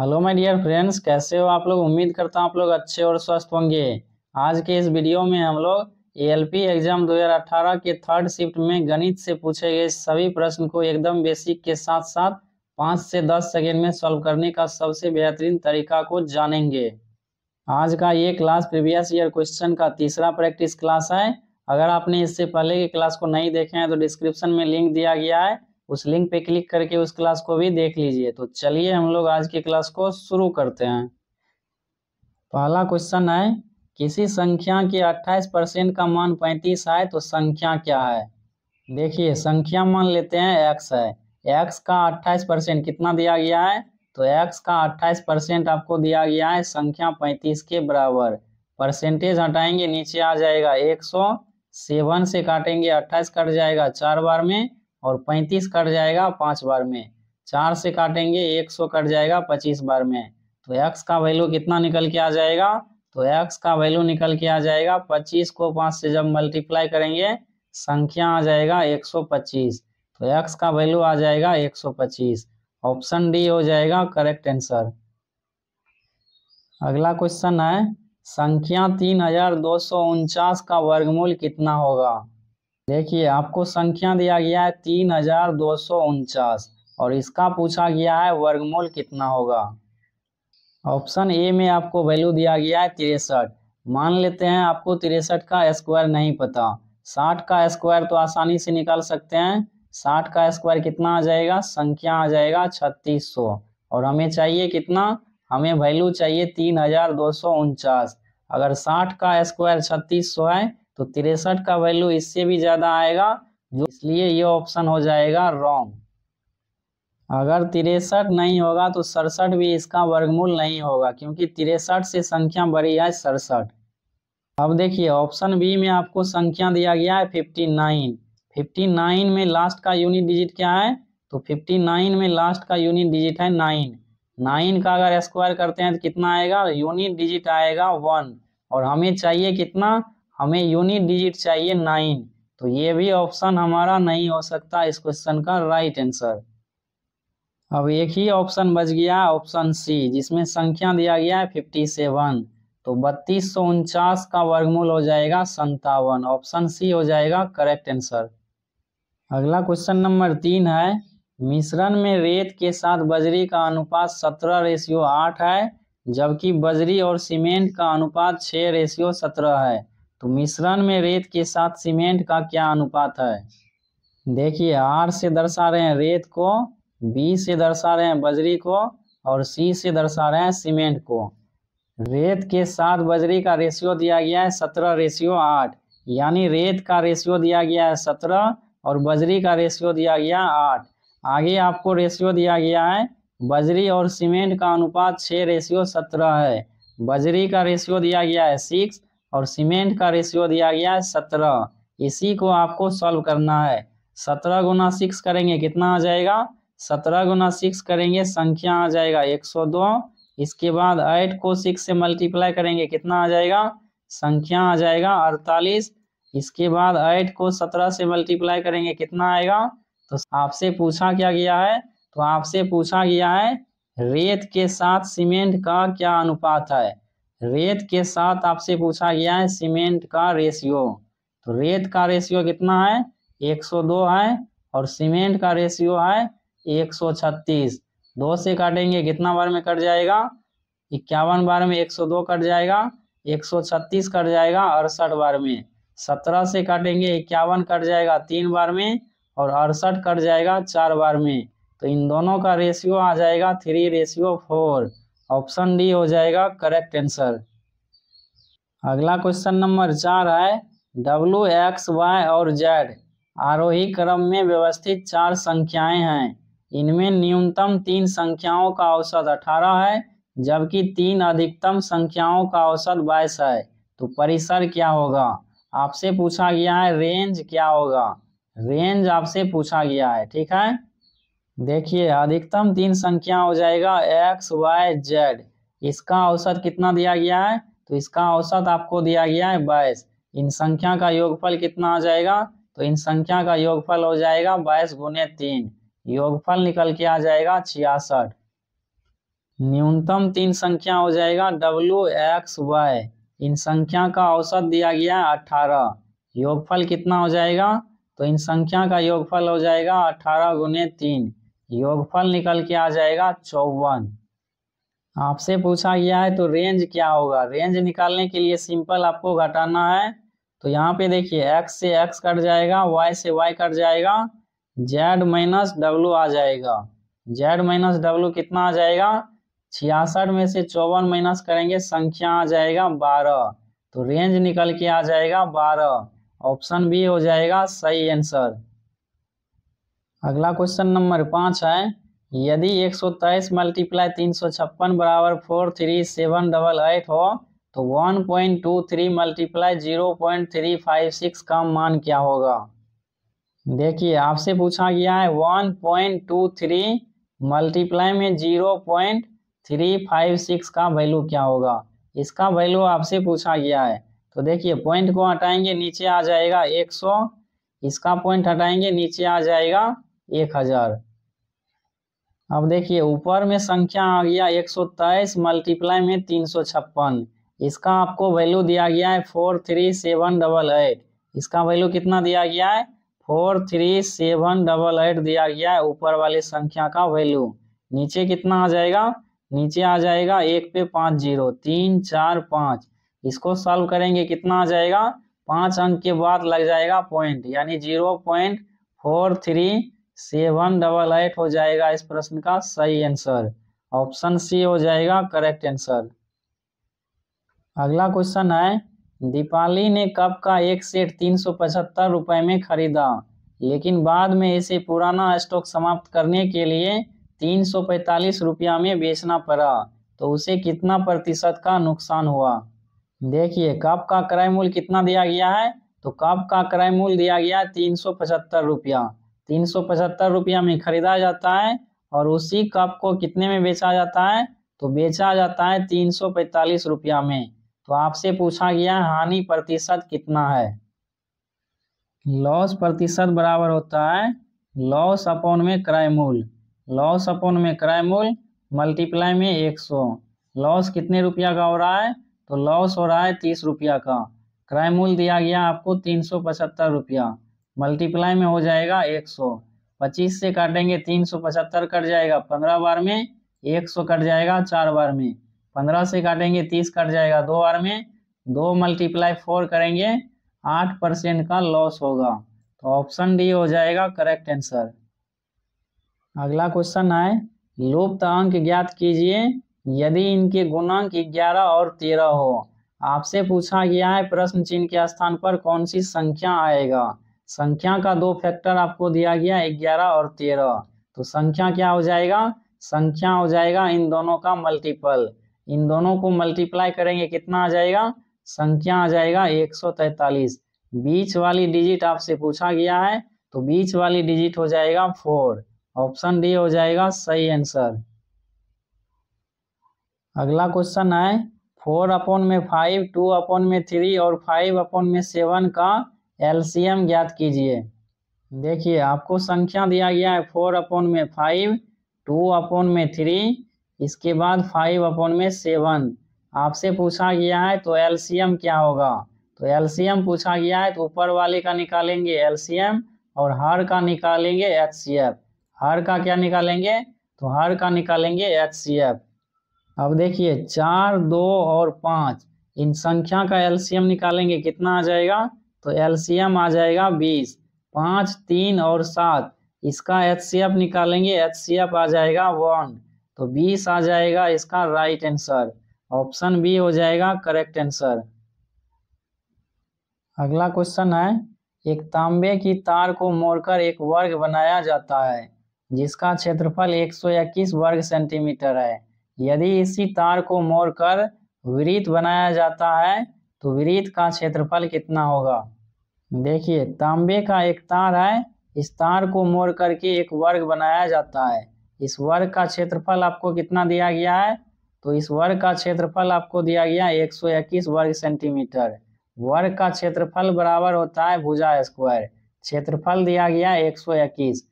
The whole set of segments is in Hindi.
हेलो माय डियर फ्रेंड्स कैसे हो आप लोग उम्मीद करता हूँ आप लोग अच्छे और स्वस्थ होंगे आज के इस वीडियो में हम लोग एएलपी एग्जाम 2018 के थर्ड शिफ्ट में गणित से पूछे गए सभी प्रश्न को एकदम बेसिक के साथ साथ पाँच से दस सेकेंड में सॉल्व करने का सबसे बेहतरीन तरीका को जानेंगे आज का ये क्लास प्रीवियस ईयर क्वेश्चन का तीसरा प्रैक्टिस क्लास है अगर आपने इससे पहले के क्लास को नहीं देखे हैं तो डिस्क्रिप्शन में लिंक दिया गया है उस लिंक पे क्लिक करके उस क्लास को भी देख लीजिए तो चलिए हम लोग आज की क्लास को शुरू करते हैं पहला क्वेश्चन है किसी संख्या के 28 परसेंट का मान 35 है तो संख्या क्या है देखिए संख्या मान लेते हैं एक्स है एक्स का 28 परसेंट कितना दिया गया है तो एक्स का 28 परसेंट आपको दिया गया है संख्या 35 के बराबर परसेंटेज हटाएंगे नीचे आ जाएगा 107 से काटेंगे 28 कट जाएगा चार बार में और पैंतीस कट जाएगा पाँच बार में चार से काटेंगे एक सौ कट जाएगा पच्चीस बार में तो एक्स का वैल्यू कितना निकल के आ जाएगा तो एक्स का वैल्यू निकल के आ जाएगा पच्चीस को पाँच से जब मल्टीप्लाई करेंगे संख्या आ जाएगा एक सौ पच्चीस तो एक्स का वैल्यू आ जाएगा एक सौ पच्चीस ऑप्शन डी हो जाएगा करेक्ट आंसर अगला क्वेश्चन है संख्या तीन हजार दो सौ उनचास का वर्गमूल कितना होगा देखिए आपको संख्या दिया गया है तीन हजार दो सौ उनचास और इसका पूछा गया है वर्गमूल कितना होगा ऑप्शन ए में आपको वैल्यू दिया गया है तिरसठ मान लेते हैं आपको तिरसठ का स्क्वायर नहीं पता साठ का स्क्वायर तो आसानी से निकाल सकते हैं साठ का स्क्वायर कितना आ जाएगा संख्या आ जाएगा छत्तीस सौ और हमें चाहिए कितना हमें वैल्यू चाहिए तीन हजार दो सौ उनचास अगर साठ का स्क्वायर छत्तीस सौ है तो तिरसठ का वैल्यू इससे भी ज़्यादा आएगा जो इसलिए ये ऑप्शन हो जाएगा रॉन्ग अगर तिरसठ नहीं होगा तो सड़सठ भी इसका वर्गमूल नहीं होगा क्योंकि तिरसठ से संख्या बड़ी है सड़सठ अब देखिए ऑप्शन बी में आपको संख्या दिया गया है फिफ्टी नाइन फिफ्टी नाइन में लास्ट का यूनिट डिजिट क्या है तो फिफ्टी नाइन में लास्ट का यूनिट डिजिट है नाइन नाइन का अगर स्क्वायर करते हैं तो कितना आएगा यूनिट डिजिट आएगा वन और हमें चाहिए कितना हमें यूनिट डिजिट चाहिए नाइन तो ये भी ऑप्शन हमारा नहीं हो सकता इस क्वेश्चन का राइट आंसर अब एक ही ऑप्शन बच गया ऑप्शन सी जिसमें संख्या दिया गया है फिफ्टी सेवन तो बत्तीस सौ उनचास का वर्गमूल हो जाएगा संतावन ऑप्शन सी हो जाएगा करेक्ट आंसर अगला क्वेश्चन नंबर तीन है मिश्रण में रेत के साथ बजरी का अनुपात सत्रह रेशियो आठ है जबकि बजरी और सीमेंट का अनुपात छः रेशियो सत्रह है तो मिश्रण में रेत के साथ सीमेंट का क्या अनुपात है देखिए आर से दर्शा रहे हैं रेत को बी से दर्शा रहे हैं बजरी को और सी से दर्शा रहे हैं सीमेंट को रेत के साथ बजरी का रेशियो दिया गया है सत्रह रेशियो आठ यानी रेत का रेशियो दिया गया है सत्रह और बजरी का रेशियो दिया गया आठ आगे आपको रेशियो दिया गया है बजरी और सीमेंट का अनुपात छः रेशियो सत्रह है बजरी का रेशियो दिया गया है सिक्स और सीमेंट का रेशियो दिया गया है सत्रह इसी को आपको सॉल्व करना है सत्रह गुना सिक्स करेंगे कितना आ जाएगा सत्रह गुना सिक्स करेंगे संख्या आ जाएगा एक सौ दो इसके बाद एट को सिक्स से मल्टीप्लाई करेंगे कितना आ जाएगा संख्या आ जाएगा अड़तालीस इसके बाद एट को सत्रह से मल्टीप्लाई करेंगे कितना आएगा तो आपसे पूछा क्या गया है तो आपसे पूछा गया है रेत के साथ सीमेंट का क्या अनुपात है रेत के साथ आपसे पूछा गया है सीमेंट का रेशियो तो रेत का रेशियो कितना है 102 है और सीमेंट का रेशियो है 136 दो से काटेंगे कितना बार में कट जाएगा इक्यावन बार में 102 कट जाएगा 136 कट जाएगा अड़सठ बार में सत्रह से काटेंगे इक्यावन कट जाएगा तीन बार में और अड़सठ कट जाएगा चार बार में तो इन दोनों का रेशियो आ जाएगा three ratio four option D हो जाएगा करेक्ट आंसर अगला क्वेश्चन नंबर चार है डब्लू एक्स वाई और जेड आरोही क्रम में व्यवस्थित चार संख्याएं हैं इनमें न्यूनतम तीन संख्याओं का औसत अठारह है जबकि तीन अधिकतम संख्याओं का औसत बाईस है तो परिसर क्या होगा आपसे पूछा गया है रेंज क्या होगा रेंज आपसे पूछा गया है ठीक है देखिए अधिकतम तीन संख्या हो जाएगा एक्स वाई जेड इसका औसत कितना दिया गया है तो इसका औसत आपको दिया गया है बाईस इन संख्या का योगफल कितना आ जाएगा तो इन संख्या का योगफल हो जाएगा बाईस गुने तीन योगफल निकल के आ जाएगा छियासठ न्यूनतम तीन संख्या हो जाएगा डब्लू एक्स वाई इन संख्या का औसत दिया गया है अठारह योगफल कितना हो जाएगा तो इन संख्या का योगफल हो जाएगा अठारह गुने तीन योगफल निकल के आ जाएगा चौवन आपसे पूछा गया है तो रेंज क्या होगा रेंज निकालने के लिए सिंपल आपको घटाना है तो यहाँ पे देखिए एक्स से एक्स कट जाएगा वाई से वाई कट जाएगा जेड माइनस डब्लू आ जाएगा जेड माइनस डब्लू कितना आ जाएगा छियासठ में से चौवन माइनस करेंगे संख्या आ जाएगा बारह तो रेंज निकल के आ जाएगा बारह ऑप्शन बी हो जाएगा सही आंसर अगला क्वेश्चन नंबर पाँच है यदि एक सौ तेईस मल्टीप्लाई तीन सौ छप्पन बराबर four three seven double eight हो तो one point two three multiply zero point three five six का मान क्या होगा देखिए आपसे पूछा गया है one point two three multiply में zero point three five six का वैल्यू क्या होगा इसका वैल्यू आपसे पूछा गया है तो देखिए पॉइंट को हटाएंगे नीचे आ जाएगा एक सौ इसका पॉइंट हटाएंगे नीचे आ जाएगा एक हजार अब देखिए ऊपर में संख्या आ गया एक सौ तेईस मल्टीप्लाई में तीन सौ छप्पन इसका आपको वैल्यू दिया गया है four three seven double eight इसका वैल्यू कितना दिया गया है four three seven double eight दिया गया है ऊपर वाली संख्या का वैल्यू नीचे कितना आ जाएगा नीचे आ जाएगा एक पे पाँच जीरो तीन चार पाँच इसको सॉल्व करेंगे कितना आ जाएगा पाँच अंक के बाद लग जाएगा पॉइंट यानी zero point four three seven double eight हो जाएगा इस प्रश्न का सही आंसर ऑप्शन सी हो जाएगा करेक्ट आंसर अगला क्वेश्चन है दीपाली ने कप का एक सेट तीन सौ पचहत्तर रुपये में खरीदा लेकिन बाद में इसे पुराना स्टॉक समाप्त करने के लिए तीन सौ पैंतालीस रुपया में बेचना पड़ा तो उसे कितना प्रतिशत का नुकसान हुआ देखिए कप का क्रय मूल्य कितना दिया गया है तो कप का क्रय मूल्य दिया गया है तीन सौ पचहत्तर रुपया तीन सौ पचहत्तर रुपया में खरीदा जाता है और उसी कप को कितने में बेचा जाता है तो बेचा जाता है तीन सौ पैंतालीस रुपया में तो आपसे पूछा गया हानि प्रतिशत कितना है लॉस प्रतिशत बराबर होता है लॉस अपॉन में क्रय मूल्य लॉस अपॉन में क्रय मूल्य मल्टीप्लाई में एक सौ लॉस कितने रुपया का हो रहा है तो लॉस हो रहा है तीस रुपया का क्रय मूल्य दिया गया आपको तीन सौ पचहत्तर रुपया मल्टीप्लाई में हो जाएगा एक सौ से काटेंगे तीन सौ पचहत्तर कट जाएगा पंद्रह बार में एक सौ कट जाएगा चार बार में पंद्रह से काटेंगे तीस कट जाएगा दो बार में दो मल्टीप्लाई फोर करेंगे आठ परसेंट का लॉस होगा तो ऑप्शन डी हो जाएगा करेक्ट आंसर अगला क्वेश्चन है लुप्त अंक ज्ञात कीजिए यदि इनके गुणांक ग्यारह और तेरह हो आपसे पूछा गया है प्रश्न चिन्ह के स्थान पर कौन सी संख्या आएगा संख्या का दो फैक्टर आपको दिया गया ग्यारह और तेरह तो संख्या क्या हो जाएगा संख्या हो जाएगा इन दोनों का मल्टीपल इन दोनों को मल्टीप्लाई करेंगे कितना आ जाएगा संख्या आ जाएगा तैतालीस बीच वाली डिजिट आपसे पूछा गया है तो बीच वाली डिजिट हो जाएगा फोर ऑप्शन डी हो जाएगा सही आंसर अगला क्वेश्चन है फोर अपॉन में फाइव टू अपॉन में थ्री और फाइव अपॉन में सेवन का एलसीएम ज्ञात कीजिए देखिए आपको संख्या दिया गया है फोर अपॉन में फाइव टू अपॉन में थ्री इसके बाद फाइव अपॉन में सेवन आपसे पूछा गया है तो एलसीएम क्या होगा तो एलसीएम पूछा गया है तो ऊपर वाले का निकालेंगे एलसीएम और हर का निकालेंगे एफ हर का क्या निकालेंगे तो हर का निकालेंगे एफ अब देखिए चार दो और पाँच इन संख्या का एलसीएम निकालेंगे कितना आ जाएगा तो एलसीएम आ जाएगा बीस पाँच तीन और सात इसका एच निकालेंगे एच आ जाएगा वन तो बीस आ जाएगा इसका राइट आंसर ऑप्शन बी हो जाएगा करेक्ट आंसर अगला क्वेश्चन है एक तांबे की तार को मोड़कर एक वर्ग बनाया जाता है जिसका क्षेत्रफल 121 वर्ग सेंटीमीटर है यदि इसी तार को मोड़कर वृत्त बनाया जाता है तो वृत्त का क्षेत्रफल कितना होगा देखिए तांबे का एक तार है इस तार को मोड़ करके एक वर्ग बनाया जाता है इस वर्ग का क्षेत्रफल आपको कितना दिया गया है तो इस वर्ग का क्षेत्रफल आपको दिया गया है एक सौ इक्कीस वर्ग सेंटीमीटर वर्ग का क्षेत्रफल बराबर होता है भुजा स्क्वायर क्षेत्रफल दिया गया एक सौ इक्कीस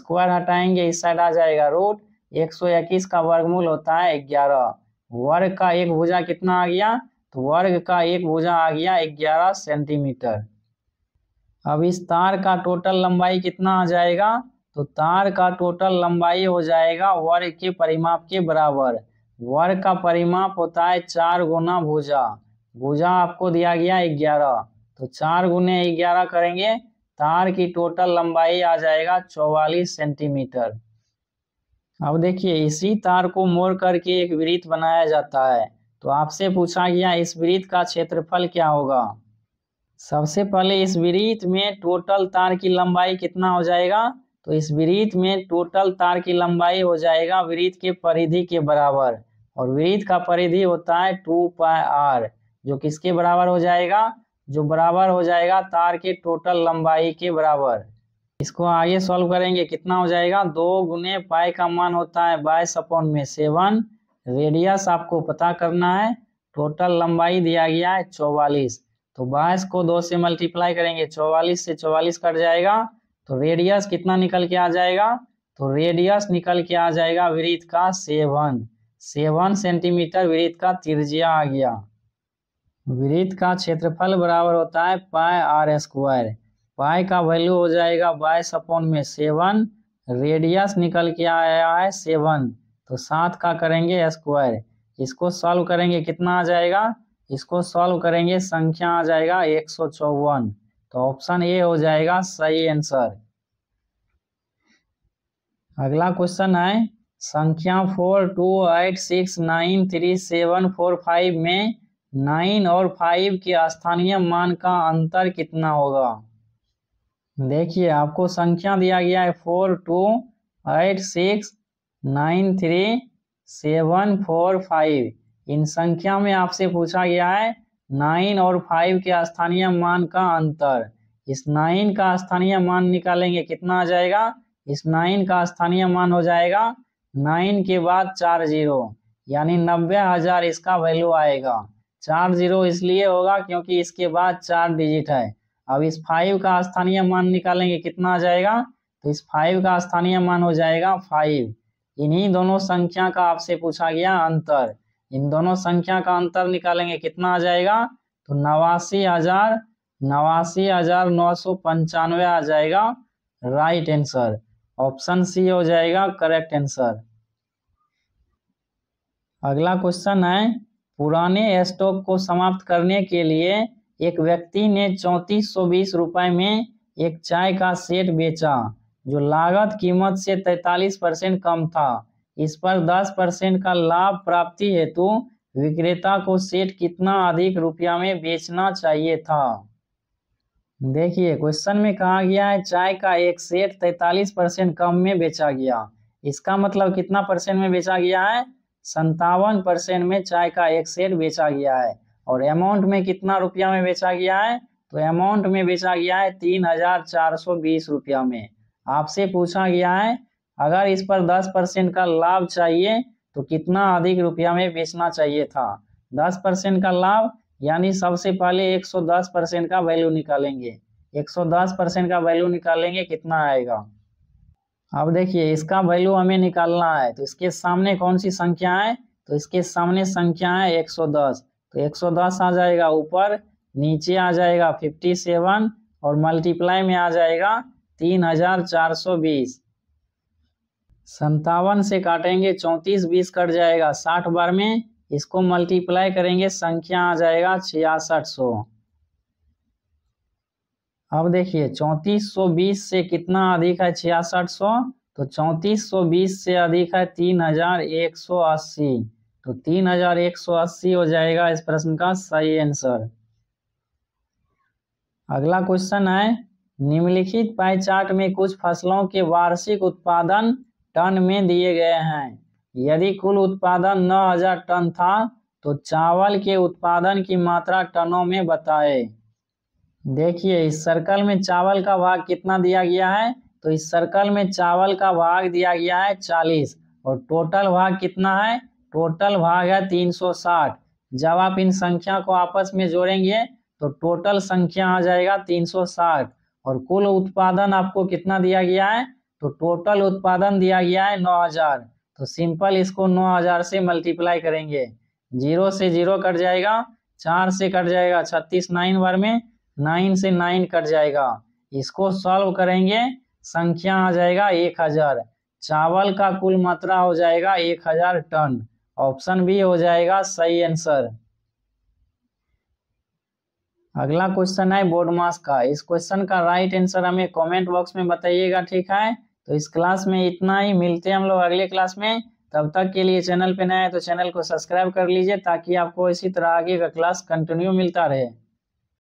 स्क्वायर हटाएंगे इस साइड आ जाएगा रूट एक सौ इक्कीस का वर्गमूल होता है ग्यारह वर्ग का एक भुजा कितना आ गया वर्ग का एक भुजा आ गया ग्यारह सेंटीमीटर अब इस तार का टोटल लंबाई कितना आ जाएगा तो तार का टोटल लंबाई हो जाएगा वर्ग के परिमाप के बराबर वर्ग का परिमाप होता है चार गुना भुजा भुजा आपको दिया गया ग्यारह तो चार गुने ग्यारह करेंगे तार की टोटल लंबाई आ जाएगा चौवालीस सेंटीमीटर अब देखिए इसी तार को मोड़ करके एक वृत्त बनाया जाता है तो आपसे पूछा गया इस वृत्त का क्षेत्रफल क्या होगा सबसे पहले इस वृत्त में टोटल तार की लंबाई कितना हो जाएगा तो इस वृत्त में टोटल तार की लंबाई हो जाएगा वृत्त के परिधि के बराबर और वृत्त का परिधि होता है टू पाई आर जो किसके बराबर हो जाएगा जो बराबर हो जाएगा तार के टोटल लंबाई के बराबर इसको आगे सॉल्व करेंगे कितना हो जाएगा दो गुने पाई का मान होता है बाईस अपॉन में सेवन रेडियस आपको पता करना है टोटल लंबाई दिया गया है चौवालीस तो बाईस को दो से मल्टीप्लाई करेंगे चौवालीस से चौवालीस कट जाएगा तो रेडियस कितना निकल के आ जाएगा तो रेडियस निकल के आ जाएगा वृत्त का सेवन सेवन सेंटीमीटर वृत्त का त्रिज्या आ गया वृत्त का क्षेत्रफल बराबर होता है पाई आर स्क्वायर पाई का वैल्यू हो जाएगा बाईस अपॉन में सेवन रेडियस निकल के आया है सेवन तो सात का करेंगे स्क्वायर इसको सॉल्व करेंगे कितना आ जाएगा इसको सॉल्व करेंगे संख्या आ जाएगा एक सौ चौवन तो ऑप्शन ए हो जाएगा सही आंसर अगला क्वेश्चन है संख्या four two eight six nine three seven four five में नाइन और फाइव के स्थानीय मान का अंतर कितना होगा देखिए आपको संख्या दिया गया है four two eight six nine three seven four five इन संख्या में आपसे पूछा गया है नाइन और फाइव के स्थानीय मान का अंतर इस नाइन का स्थानीय मान निकालेंगे कितना आ जाएगा इस नाइन का स्थानीय मान हो जाएगा नाइन के बाद चार जीरो यानी नब्बे हजार इसका वैल्यू आएगा चार जीरो इसलिए होगा क्योंकि इसके बाद चार डिजिट है अब इस फाइव का स्थानीय मान निकालेंगे कितना आ जाएगा तो इस फाइव का स्थानीय मान हो जाएगा फाइव इन्हीं दोनों संख्या का आपसे पूछा गया अंतर इन दोनों संख्या का अंतर निकालेंगे कितना आ जाएगा तो नवासी हजार नवासी हजार नौ सौ पंचानवे आ जाएगा राइट आंसर ऑप्शन सी हो जाएगा करेक्ट आंसर अगला क्वेश्चन है पुराने स्टॉक को समाप्त करने के लिए एक व्यक्ति ने चौतीस सौ बीस रुपए में एक चाय का सेट बेचा जो लागत कीमत से 43 परसेंट कम था इस पर 10 परसेंट का लाभ प्राप्ति हेतु विक्रेता को सेट कितना अधिक रुपया में बेचना चाहिए था देखिए क्वेश्चन में कहा गया है चाय का एक सेट 43 परसेंट कम में बेचा गया इसका मतलब कितना परसेंट में बेचा गया है संतावन परसेंट में चाय का एक सेट बेचा गया है और अमाउंट में कितना रुपया में बेचा गया है तो अमाउंट में बेचा गया है तीन हजार चार सौ बीस रुपया में आपसे पूछा गया है अगर इस पर दस परसेंट का लाभ चाहिए तो कितना अधिक रुपया में बेचना चाहिए था दस परसेंट का लाभ यानी सबसे पहले एक सौ दस परसेंट का वैल्यू निकालेंगे एक सौ दस परसेंट का वैल्यू निकालेंगे कितना आएगा अब देखिए इसका वैल्यू हमें निकालना है तो इसके सामने कौन सी संख्या है तो इसके सामने संख्या है 110 तो 110 आ जाएगा ऊपर नीचे आ जाएगा 57 और मल्टीप्लाई में आ जाएगा तीन हजार चार सौ बीस संतावन से काटेंगे चौंतीस बीस कट जाएगा साठ बार में इसको मल्टीप्लाई करेंगे संख्या आ जाएगा छियासठ सौ अब देखिए चौंतीस सौ बीस से कितना अधिक है छियासठ सौ तो चौंतीस सौ बीस से अधिक है तीन हजार एक सौ अस्सी तो तीन हजार एक सौ अस्सी हो जाएगा इस प्रश्न का सही आंसर अगला क्वेश्चन है निम्नलिखित पाई चार्ट में कुछ फसलों के वार्षिक उत्पादन टन में दिए गए हैं यदि कुल उत्पादन 9000 टन था तो चावल के उत्पादन की मात्रा टनों में बताए देखिए इस सर्कल में चावल का भाग कितना दिया गया है तो इस सर्कल में चावल का भाग दिया गया है 40 और टोटल भाग कितना है टोटल भाग है 360 जब आप इन संख्या को आपस में जोड़ेंगे तो टोटल संख्या आ जाएगा साठ और कुल उत्पादन आपको कितना दिया गया है तो टोटल उत्पादन दिया गया है नौ हजार तो सिंपल इसको नौ हजार से मल्टीप्लाई करेंगे जीरो से जीरो कट जाएगा चार से कट जाएगा छत्तीस नाइन बार में नाइन से नाइन कट जाएगा इसको सॉल्व करेंगे संख्या आ जाएगा एक हजार चावल का कुल मात्रा हो जाएगा एक हजार टन ऑप्शन बी हो जाएगा सही आंसर अगला क्वेश्चन है बोर्ड मास का इस क्वेश्चन का राइट आंसर हमें कमेंट बॉक्स में बताइएगा ठीक है तो इस क्लास में इतना ही मिलते हैं हम लोग अगले क्लास में तब तक के लिए चैनल पे नए हैं तो चैनल को सब्सक्राइब कर लीजिए ताकि आपको इसी तरह आगे का क्लास कंटिन्यू मिलता रहे